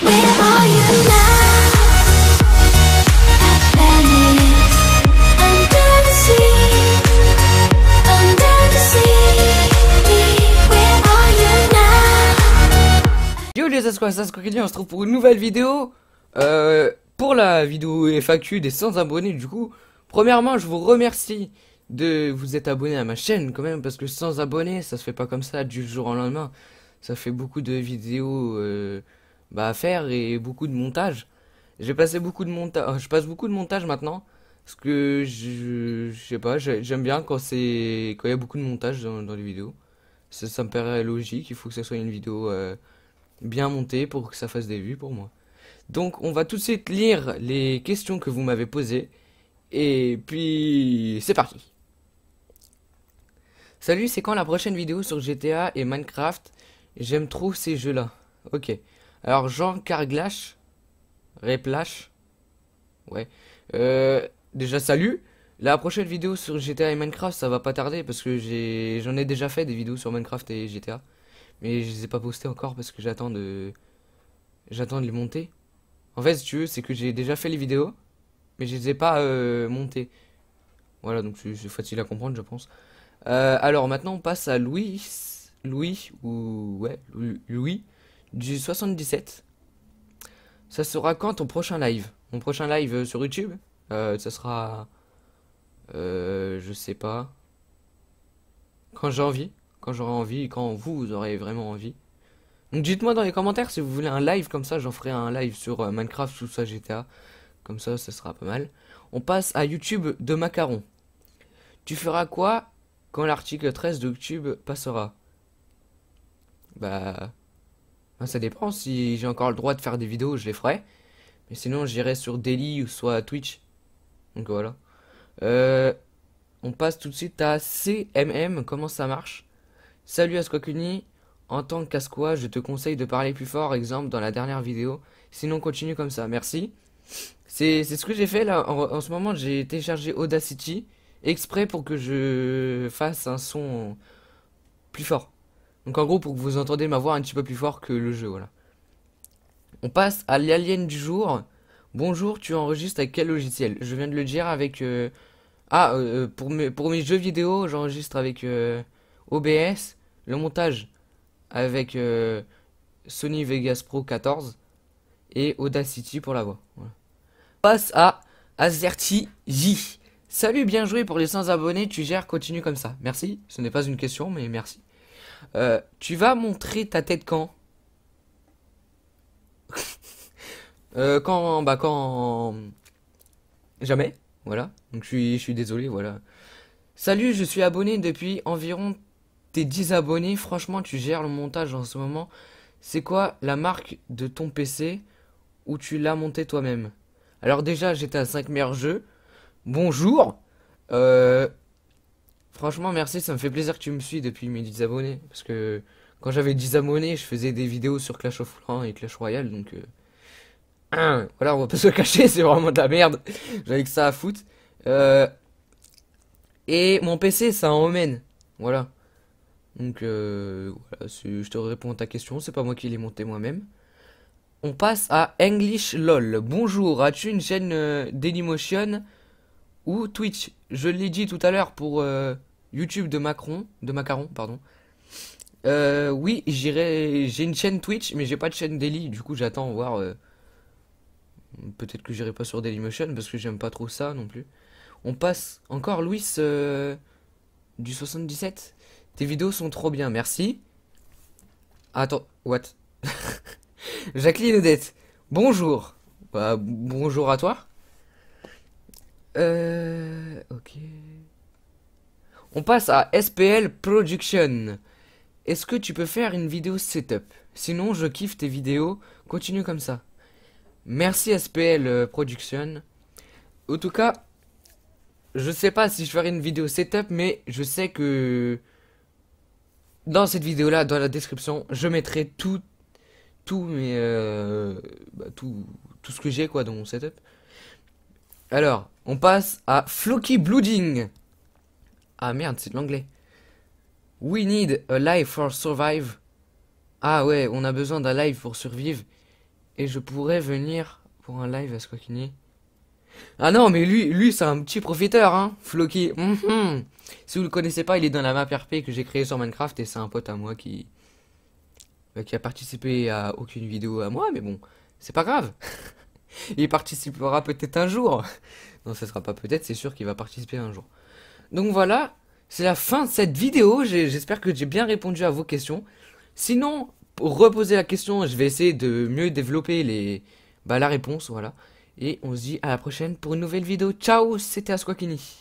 Yo les on se retrouve pour une nouvelle vidéo. Euh, pour la vidéo FAQ des sans abonnés, du coup, premièrement, je vous remercie de vous être abonné à ma chaîne quand même, parce que sans abonnés, ça se fait pas comme ça du jour au lendemain. Ça fait beaucoup de vidéos euh, bah, faire et beaucoup de montage. J'ai passé beaucoup de montage, euh, je passe beaucoup de montage maintenant parce que je, sais pas, j'aime bien quand c'est quand il y a beaucoup de montage dans, les vidéos. Ça, me paraît logique. Il faut que ça soit une vidéo euh, bien montée pour que ça fasse des vues pour moi. Donc on va tout de suite lire les questions que vous m'avez posées. Et puis c'est parti. Salut, c'est quand la prochaine vidéo sur GTA et Minecraft J'aime trop ces jeux-là. Ok. Alors Jean Carglash, Replash, ouais. Euh, déjà salut. La prochaine vidéo sur GTA et Minecraft, ça va pas tarder parce que j'en ai... déjà fait des vidéos sur Minecraft et GTA. Mais je les ai pas postées encore parce que j'attends de... J'attends de les monter. En fait, si tu veux, c'est que j'ai déjà fait les vidéos, mais je les ai pas euh, montées. Voilà, donc c'est facile à comprendre, je pense. Euh, alors maintenant, on passe à Louis. Louis, ou... Ouais, Louis du 77. Ça sera quand ton prochain live Mon prochain live euh, sur YouTube euh, Ça sera... Euh, je sais pas. Quand j'ai envie. Quand j'aurai envie, quand vous, aurez vraiment envie. Donc dites-moi dans les commentaires si vous voulez un live comme ça. J'en ferai un live sur euh, Minecraft ou sur GTA. Comme ça, ça sera pas mal. On passe à YouTube de Macaron. Tu feras quoi quand l'article 13 de YouTube passera Bah... Ah, ça dépend, si j'ai encore le droit de faire des vidéos, je les ferai. Mais sinon, j'irai sur Daily ou soit Twitch. Donc voilà. Euh, on passe tout de suite à CMM, comment ça marche Salut à Squakuni. en tant qu'Asqua, je te conseille de parler plus fort, exemple dans la dernière vidéo. Sinon, continue comme ça, merci. C'est ce que j'ai fait là, en ce moment, j'ai téléchargé Audacity exprès pour que je fasse un son plus fort. Donc en gros, pour que vous entendez ma voix un petit peu plus fort que le jeu, voilà. On passe à l'alien du jour. Bonjour, tu enregistres avec quel logiciel Je viens de le dire avec... Euh, ah, euh, euh, pour, mes, pour mes jeux vidéo, j'enregistre avec OBS. Le montage avec Sony Vegas Pro 14. Et Audacity pour la voix. On passe à Azerty J. Salut, bien joué pour les 100 abonnés, tu gères, continue comme ça. Merci, ce n'est pas une question, mais merci. Euh, tu vas montrer ta tête quand euh, Quand. Bah, quand. Jamais. Voilà. Donc, je suis, je suis désolé, voilà. Salut, je suis abonné depuis environ tes 10 abonnés. Franchement, tu gères le montage en ce moment. C'est quoi la marque de ton PC où tu l'as monté toi-même Alors, déjà, j'étais à 5 meilleurs jeux. Bonjour. Euh, Franchement, merci, ça me fait plaisir que tu me suis depuis mes 10 abonnés. Parce que quand j'avais 10 abonnés, je faisais des vidéos sur Clash of Clans et Clash Royale. Donc, euh, hein, voilà, on va pas se cacher, c'est vraiment de la merde. j'avais que ça à foutre. Euh, et mon PC, ça en emmène. Voilà. Donc, euh, voilà, je te réponds à ta question, c'est pas moi qui l'ai monté moi-même. On passe à English LOL. Bonjour, as-tu une chaîne Dailymotion ou Twitch Je l'ai dit tout à l'heure pour YouTube de Macron, de Macaron, pardon. Euh, oui, j'irai. J'ai une chaîne Twitch, mais j'ai pas de chaîne Daily. Du coup, j'attends voir. Euh, peut-être que j'irai pas sur Dailymotion parce que j'aime pas trop ça non plus. On passe encore Louis euh, du 77. Tes vidéos sont trop bien, merci. Attends, what Jacqueline Odette, bonjour. Bah, bonjour à toi. Euh. On passe à SPL Production. Est-ce que tu peux faire une vidéo setup Sinon, je kiffe tes vidéos. Continue comme ça. Merci SPL euh, Production. En tout cas, je sais pas si je ferai une vidéo setup, mais je sais que dans cette vidéo là, dans la description, je mettrai tout, tout, euh, bah, tout, tout ce que j'ai quoi dans mon setup. Alors, on passe à Floki Blooding. Ah merde, c'est de l'anglais. We need a life for survive. Ah ouais, on a besoin d'un live pour survivre. Et je pourrais venir pour un live à Squakini. Ah non, mais lui, lui c'est un petit profiteur, hein, Floki. Mm-hmm. Si vous le connaissez pas, il est dans la map RP que j'ai créé sur Minecraft et c'est un pote à moi qui bah, qui a participé à aucune vidéo à moi, mais bon, c'est pas grave. il participera peut-être un jour. Non, ce sera pas peut-être, c'est sûr qu'il va participer un jour. Donc voilà, c'est la fin de cette vidéo. J'espère que j'ai bien répondu à vos questions. Sinon, pour reposer la question, je vais essayer de mieux développer les... Bah, la réponse, voilà. Et on se dit à la prochaine pour une nouvelle vidéo. Ciao, c'était Asquakini.